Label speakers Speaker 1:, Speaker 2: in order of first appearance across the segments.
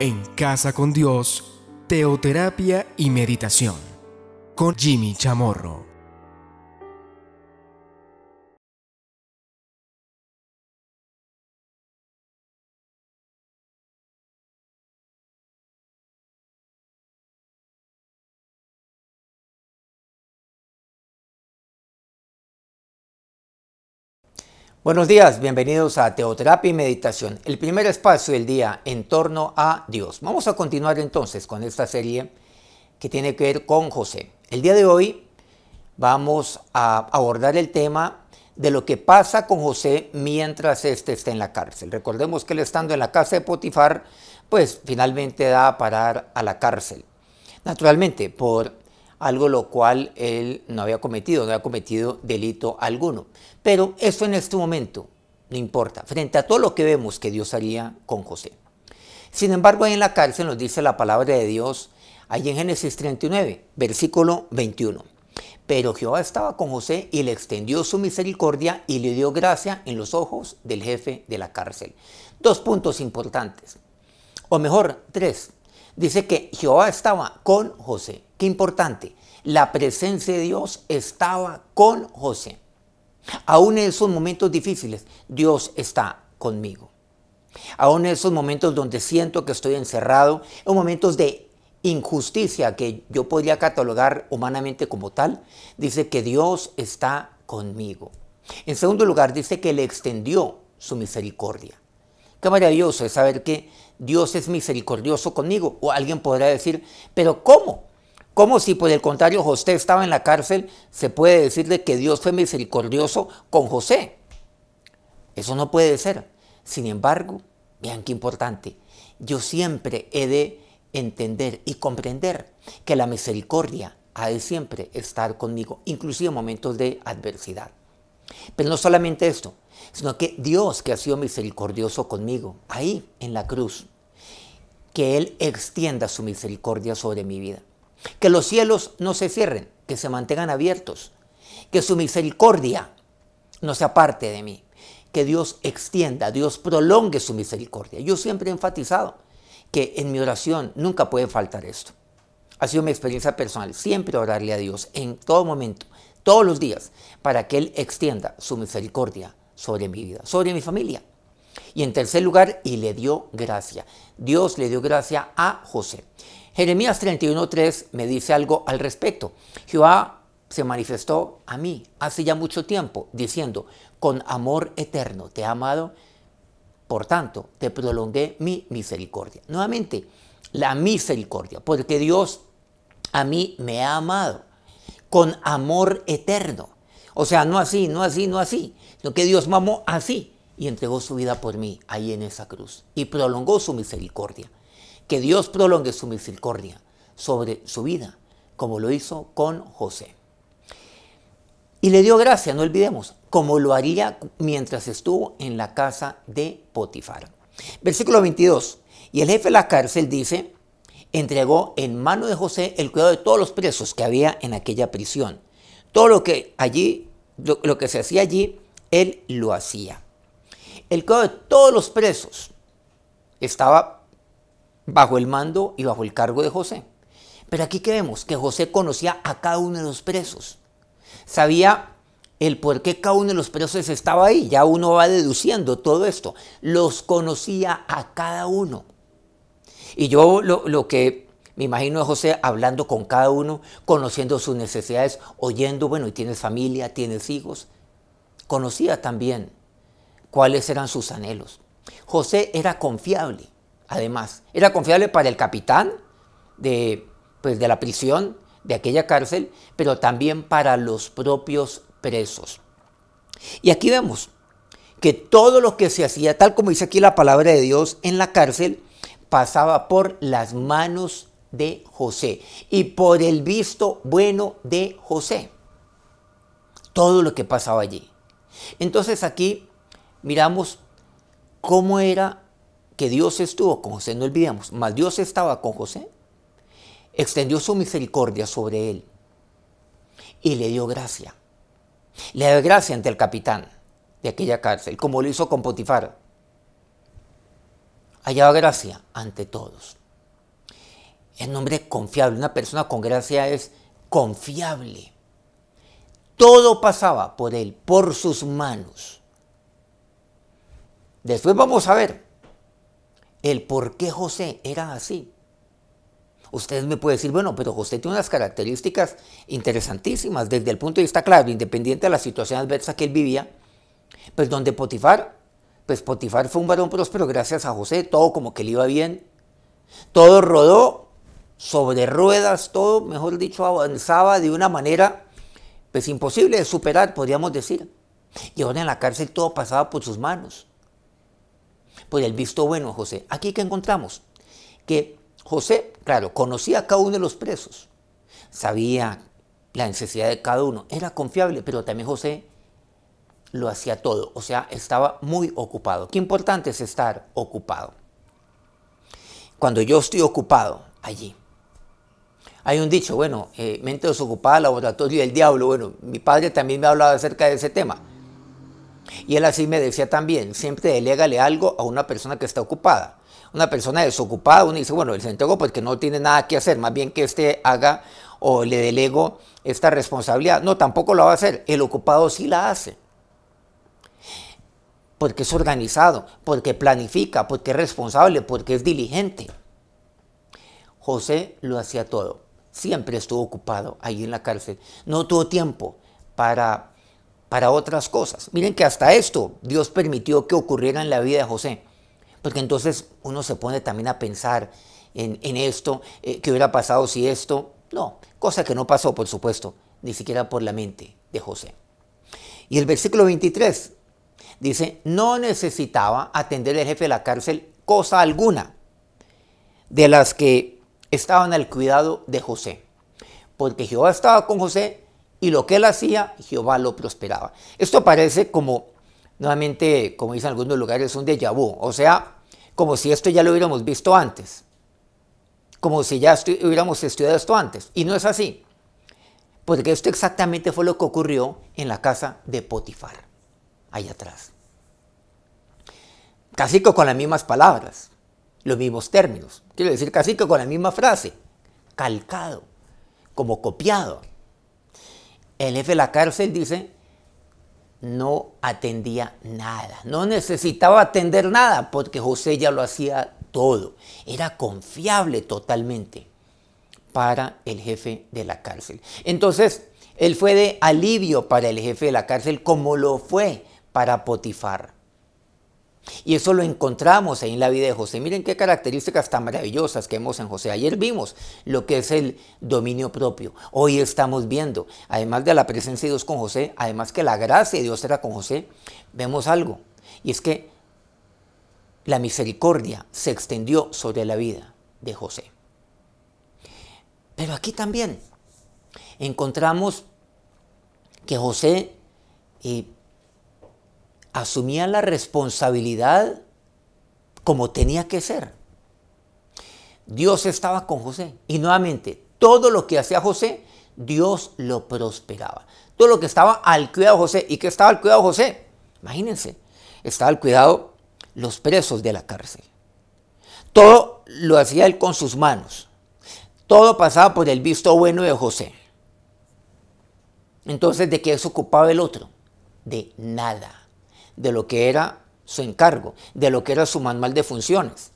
Speaker 1: En Casa con Dios, Teoterapia y Meditación, con Jimmy Chamorro. Buenos días, bienvenidos a Teoterapia y Meditación, el primer espacio del día en torno a Dios. Vamos a continuar entonces con esta serie que tiene que ver con José. El día de hoy vamos a abordar el tema de lo que pasa con José mientras éste está en la cárcel. Recordemos que él estando en la casa de Potifar, pues finalmente da a parar a la cárcel. Naturalmente, por algo lo cual él no había cometido, no había cometido delito alguno. Pero eso en este momento no importa, frente a todo lo que vemos que Dios haría con José. Sin embargo, ahí en la cárcel nos dice la palabra de Dios, ahí en Génesis 39, versículo 21. Pero Jehová estaba con José y le extendió su misericordia y le dio gracia en los ojos del jefe de la cárcel. Dos puntos importantes, o mejor, tres dice que Jehová estaba con José. Qué importante. La presencia de Dios estaba con José. Aún en esos momentos difíciles, Dios está conmigo. Aún en esos momentos donde siento que estoy encerrado, en momentos de injusticia que yo podría catalogar humanamente como tal, dice que Dios está conmigo. En segundo lugar, dice que le extendió su misericordia. Qué maravilloso es saber que Dios es misericordioso conmigo. O alguien podrá decir, pero ¿cómo? ¿Cómo si por el contrario José estaba en la cárcel, se puede decirle que Dios fue misericordioso con José? Eso no puede ser. Sin embargo, vean qué importante, yo siempre he de entender y comprender que la misericordia ha de siempre estar conmigo, inclusive en momentos de adversidad. Pero no solamente esto, sino que Dios que ha sido misericordioso conmigo, ahí en la cruz, que Él extienda su misericordia sobre mi vida. Que los cielos no se cierren, que se mantengan abiertos, que su misericordia no se aparte de mí, que Dios extienda, Dios prolongue su misericordia. Yo siempre he enfatizado que en mi oración nunca puede faltar esto. Ha sido mi experiencia personal, siempre orarle a Dios en todo momento, todos los días, para que Él extienda su misericordia sobre mi vida, sobre mi familia. Y en tercer lugar, y le dio gracia. Dios le dio gracia a José. Jeremías 31.3 me dice algo al respecto. Jehová se manifestó a mí hace ya mucho tiempo, diciendo, con amor eterno te he amado, por tanto te prolongué mi misericordia. Nuevamente, la misericordia, porque Dios a mí me ha amado con amor eterno. O sea, no así, no así, no así, lo que Dios mamó así y entregó su vida por mí ahí en esa cruz y prolongó su misericordia. Que Dios prolongue su misericordia sobre su vida, como lo hizo con José. Y le dio gracia, no olvidemos, como lo haría mientras estuvo en la casa de Potifar. Versículo 22. Y el jefe de la cárcel dice, entregó en mano de José el cuidado de todos los presos que había en aquella prisión. Todo lo que allí, lo que se hacía allí, él lo hacía. El cuidado de todos los presos estaba bajo el mando y bajo el cargo de José. Pero aquí que vemos que José conocía a cada uno de los presos. Sabía el por qué cada uno de los presos estaba ahí. Ya uno va deduciendo todo esto. Los conocía a cada uno. Y yo lo, que me imagino es José hablando con cada uno, conociendo sus necesidades, oyendo, bueno, y tienes familia, tienes hijos, conocía también cuáles eran sus anhelos. José era confiable, además, era confiable para el capitán de, pues, de la prisión, de aquella cárcel, pero también para los propios presos. Y aquí vemos que todo lo que se hacía, tal como dice aquí la palabra de Dios, en la cárcel, pasaba por las manos de José y por el visto bueno de José. Todo lo que pasaba allí. Entonces aquí miramos cómo era que Dios estuvo con José, no olvidemos, más Dios estaba con José, extendió su misericordia sobre él y le dio gracia. Le dio gracia ante el capitán de aquella cárcel, como lo hizo con Potifar. Hallaba gracia ante todos. El nombre confiable, una persona con gracia es confiable. Todo pasaba por él, por sus manos. Después vamos a ver el por qué José era así. Ustedes me pueden decir, bueno, pero José tiene unas características interesantísimas desde el punto de vista claro, independiente de la situación adversa que él vivía, pues donde Potifar, pues Potifar fue un varón próspero gracias a José, todo como que le iba bien, todo rodó sobre ruedas, todo, mejor dicho, avanzaba de una manera es pues, imposible de superar, podríamos decir. Y ahora en la cárcel todo pasaba por sus manos. Por el visto bueno, José. Aquí que encontramos que José, claro, conocía a cada uno de los presos, sabía la necesidad de cada uno, era confiable, pero también José lo hacía todo, o sea, estaba muy ocupado. Qué importante es estar ocupado. Cuando yo estoy ocupado allí, hay un dicho, bueno, eh, mente desocupada, laboratorio del diablo. Bueno, mi padre también me ha hablado acerca de ese tema. Y él así me decía también, siempre delegale algo a una persona que está ocupada. Una persona desocupada, uno dice, bueno, él se entregó porque pues, no tiene nada que hacer, más bien que éste haga o le delego esta responsabilidad. No, tampoco lo va a hacer, el ocupado sí la hace. Porque es organizado, porque planifica, porque es responsable, porque es diligente. José lo hacía todo siempre estuvo ocupado ahí en la cárcel. No tuvo tiempo para, para otras cosas. Miren que hasta esto Dios permitió que ocurriera en la vida de José. Porque entonces uno se pone también a pensar en, esto, eh, qué hubiera pasado si esto. No, cosa que no pasó, por supuesto, ni siquiera por la mente de José. Y el versículo 23 dice, no necesitaba atender el jefe de la cárcel cosa alguna de las que estaban al cuidado de José, porque Jehová estaba con José y lo que él hacía, Jehová lo prosperaba. Esto parece como, nuevamente, como dicen algunos lugares, un déjà vu, o sea, como si esto ya lo hubiéramos visto antes, como si ya hubiéramos estudiado esto antes, y no es así, porque esto exactamente fue lo que ocurrió en la casa de Potifar, allá atrás. Casi con las mismas palabras, los mismos términos, Quiero decir que con la misma frase, calcado, como copiado. El jefe de la cárcel dice, no atendía nada, no necesitaba atender nada porque José ya lo hacía todo. Era confiable totalmente para el jefe de la cárcel. Entonces, él fue de alivio para el jefe de la cárcel como lo fue para Potifar. Y eso lo encontramos ahí en la vida de José. Miren qué características tan maravillosas que vemos en José. Ayer vimos lo que es el dominio propio. Hoy estamos viendo, además de la presencia de Dios con José, además que la gracia de Dios era con José, vemos algo. Y es que la misericordia se extendió sobre la vida de José. Pero aquí también encontramos que José... Eh, Asumía la responsabilidad como tenía que ser. Dios estaba con José. Y nuevamente, todo lo que hacía José, Dios lo prosperaba. Todo lo que estaba al cuidado de José. ¿Y qué estaba al cuidado de José? Imagínense, estaba al cuidado los presos de la cárcel. Todo lo hacía él con sus manos. Todo pasaba por el visto bueno de José. Entonces, ¿de qué se ocupaba el otro? De nada de lo que era su encargo, de lo que era su manual de funciones.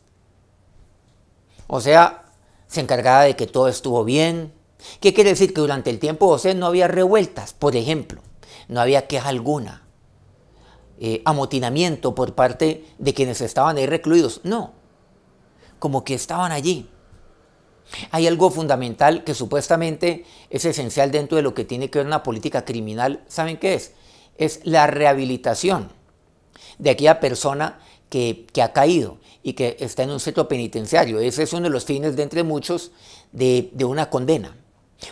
Speaker 1: O sea, se encargaba de que todo estuvo bien. ¿Qué quiere decir? Que durante el tiempo no había revueltas, por ejemplo, no había queja alguna, eh, amotinamiento por parte de quienes estaban ahí recluidos, no, como que estaban allí. Hay algo fundamental que supuestamente es esencial dentro de lo que tiene que ver una política criminal. ¿Saben qué es? Es la rehabilitación de aquella persona que, ha caído y que está en un centro penitenciario. Ese es uno de los fines de entre muchos de, una condena.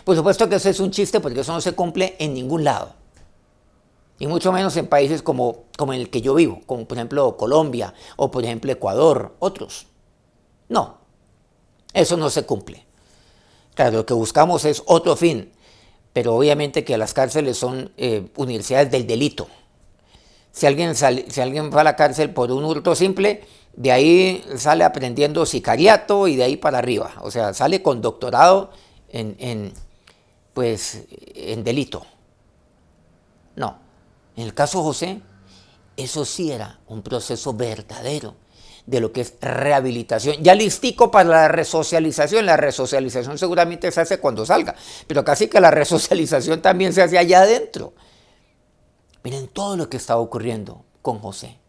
Speaker 1: Por supuesto que eso es un chiste porque eso no se cumple en ningún lado. Y mucho menos en países como, en el que yo vivo, como por ejemplo Colombia o por ejemplo Ecuador, otros. No, eso no se cumple. Claro, lo que buscamos es otro fin, pero obviamente que las cárceles son eh, universidades del delito. Si alguien, si alguien va a la cárcel por un hurto simple, de ahí sale aprendiendo sicariato y de ahí para arriba. O sea, sale con doctorado en, pues, en delito. No, en el caso José, eso sí era un proceso verdadero de lo que es rehabilitación. Ya listico para la resocialización. La resocialización seguramente se hace cuando salga, pero casi que la resocialización también se hace allá adentro. Miren todo lo que estaba ocurriendo con José.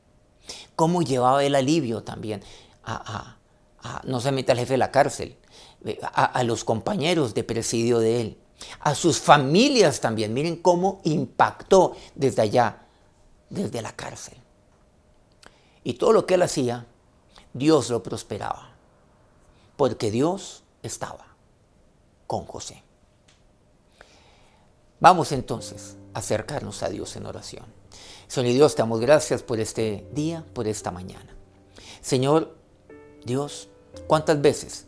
Speaker 1: Cómo llevaba el alivio también a, no solamente al jefe de la cárcel, eh, a, a los compañeros de presidio de él, a sus familias también. Miren cómo impactó desde allá, desde la cárcel. Y todo lo que él hacía, Dios lo prosperaba, porque Dios estaba con José. Vamos entonces a acercarnos a Dios en oración. Señor Dios, te damos gracias por este día, por esta mañana. Señor Dios, ¿cuántas veces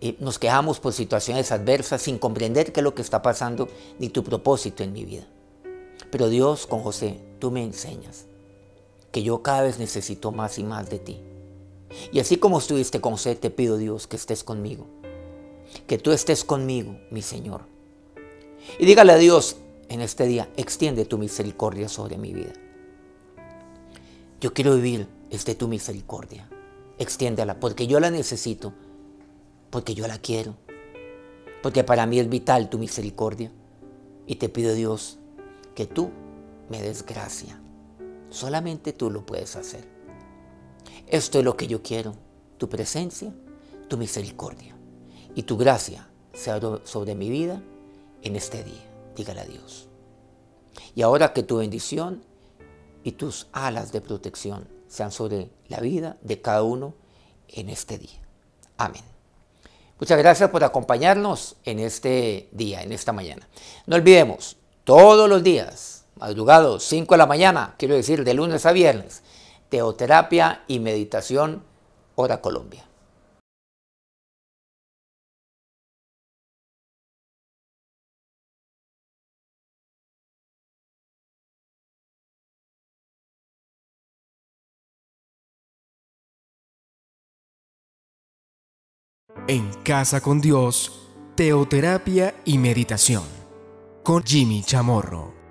Speaker 1: eh, nos quejamos por situaciones adversas sin comprender qué es lo que está pasando ni tu propósito en mi vida? Pero Dios, con José, tú me enseñas que yo cada vez necesito más y más de ti. Y así como estuviste con José, te pido Dios que estés conmigo. Que tú estés conmigo, mi Señor y dígale a Dios en este día, extiende tu misericordia sobre mi vida. Yo quiero vivir este tu misericordia. Extiéndela porque yo la necesito, porque yo la quiero, porque para mí es vital tu misericordia. Y te pido Dios que tú me des gracia. Solamente tú lo puedes hacer. Esto es lo que yo quiero, tu presencia, tu misericordia y tu gracia sea sobre mi vida en este día. Dígale a Dios. Y ahora que tu bendición y tus alas de protección sean sobre la vida de cada uno en este día. Amén. Muchas gracias por acompañarnos en este día, en esta mañana. No olvidemos, todos los días, madrugados, 5 de la mañana, quiero decir, de lunes a viernes, teoterapia y meditación, hora Colombia. En Casa con Dios, Teoterapia y Meditación, con Jimmy Chamorro.